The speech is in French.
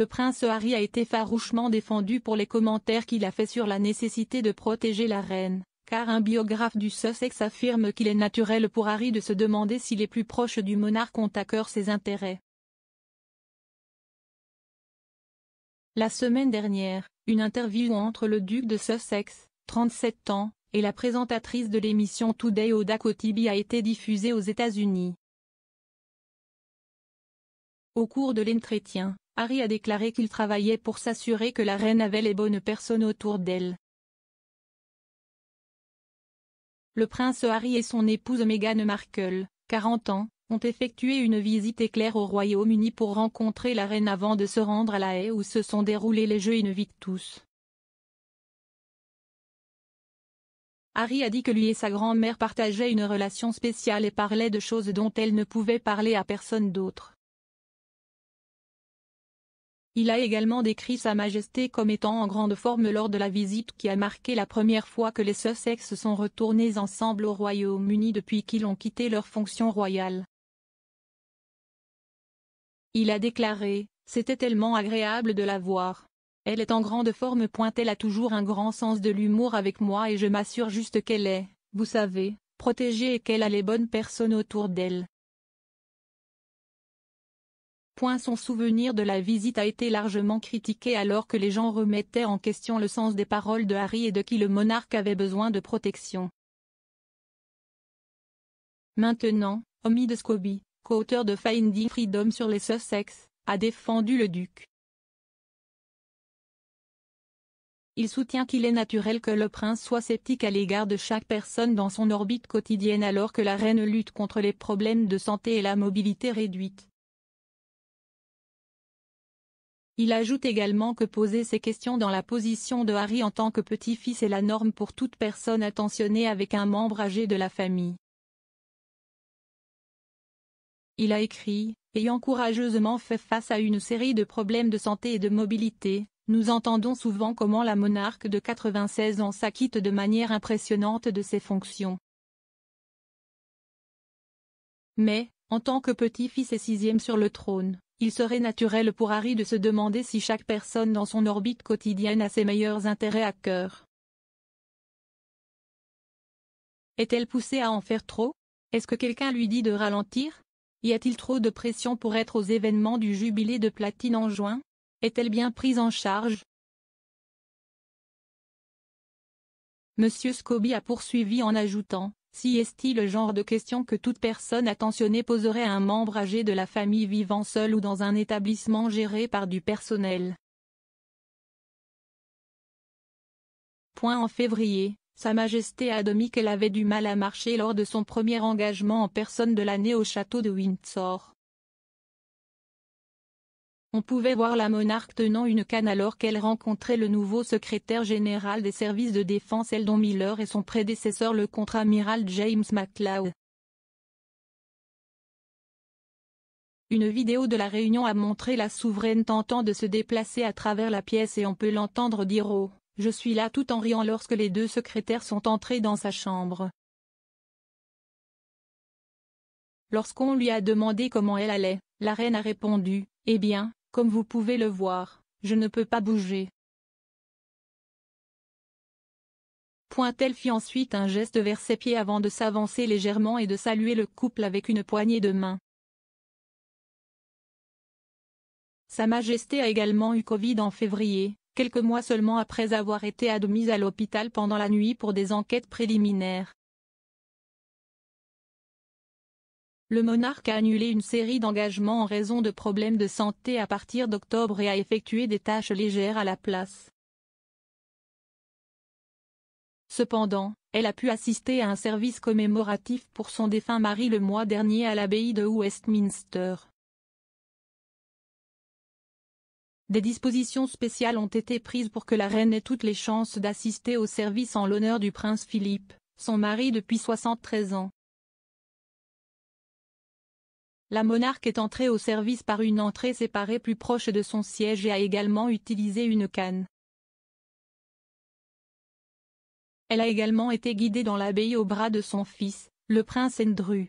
le prince Harry a été farouchement défendu pour les commentaires qu'il a fait sur la nécessité de protéger la reine, car un biographe du Sussex affirme qu'il est naturel pour Harry de se demander si les plus proches du monarque ont à cœur ses intérêts. La semaine dernière, une interview entre le duc de Sussex, 37 ans, et la présentatrice de l'émission Today Oda Kotibi a été diffusée aux États-Unis. Au cours de l'entretien, Harry a déclaré qu'il travaillait pour s'assurer que la reine avait les bonnes personnes autour d'elle. Le prince Harry et son épouse Meghan Markle, 40 ans, ont effectué une visite éclair au Royaume-Uni pour rencontrer la reine avant de se rendre à La haie où se sont déroulés les Jeux Invictus. Harry a dit que lui et sa grand-mère partageaient une relation spéciale et parlaient de choses dont elle ne pouvait parler à personne d'autre. Il a également décrit Sa Majesté comme étant en grande forme lors de la visite qui a marqué la première fois que les Sussex sont retournés ensemble au Royaume-Uni depuis qu'ils ont quitté leur fonction royale. Il a déclaré, c'était tellement agréable de la voir. Elle est en grande forme. Point. Elle a toujours un grand sens de l'humour avec moi et je m'assure juste qu'elle est, vous savez, protégée et qu'elle a les bonnes personnes autour d'elle son souvenir de la visite a été largement critiqué alors que les gens remettaient en question le sens des paroles de Harry et de qui le monarque avait besoin de protection. Maintenant, Omid de Scobie, co-auteur de Finding Freedom sur les Sussex, a défendu le duc. Il soutient qu'il est naturel que le prince soit sceptique à l'égard de chaque personne dans son orbite quotidienne alors que la reine lutte contre les problèmes de santé et la mobilité réduite. Il ajoute également que poser ces questions dans la position de Harry en tant que petit-fils est la norme pour toute personne attentionnée avec un membre âgé de la famille. Il a écrit, ayant courageusement fait face à une série de problèmes de santé et de mobilité, nous entendons souvent comment la monarque de 96 ans s'acquitte de manière impressionnante de ses fonctions. Mais, en tant que petit-fils et sixième sur le trône, il serait naturel pour Harry de se demander si chaque personne dans son orbite quotidienne a ses meilleurs intérêts à cœur. Est-elle poussée à en faire trop Est-ce que quelqu'un lui dit de ralentir Y a-t-il trop de pression pour être aux événements du jubilé de platine en juin Est-elle bien prise en charge Monsieur Scobie a poursuivi en ajoutant si est-il le genre de question que toute personne attentionnée poserait à un membre âgé de la famille vivant seul ou dans un établissement géré par du personnel Point en février, Sa Majesté a admis qu'elle avait du mal à marcher lors de son premier engagement en personne de l'année au château de Windsor. On pouvait voir la monarque tenant une canne alors qu'elle rencontrait le nouveau secrétaire général des services de défense Eldon Miller et son prédécesseur le contre-amiral James McLeod. Une vidéo de la réunion a montré la souveraine tentant de se déplacer à travers la pièce et on peut l'entendre dire « Oh, je suis là » tout en riant lorsque les deux secrétaires sont entrés dans sa chambre. Lorsqu'on lui a demandé comment elle allait, la reine a répondu « Eh bien, comme vous pouvez le voir, je ne peux pas bouger. Pointel fit ensuite un geste vers ses pieds avant de s'avancer légèrement et de saluer le couple avec une poignée de main. Sa Majesté a également eu Covid en février, quelques mois seulement après avoir été admise à l'hôpital pendant la nuit pour des enquêtes préliminaires. Le monarque a annulé une série d'engagements en raison de problèmes de santé à partir d'octobre et a effectué des tâches légères à la place. Cependant, elle a pu assister à un service commémoratif pour son défunt mari le mois dernier à l'abbaye de Westminster. Des dispositions spéciales ont été prises pour que la reine ait toutes les chances d'assister au service en l'honneur du prince Philippe, son mari depuis 73 ans. La monarque est entrée au service par une entrée séparée plus proche de son siège et a également utilisé une canne. Elle a également été guidée dans l'abbaye au bras de son fils, le prince Andrew.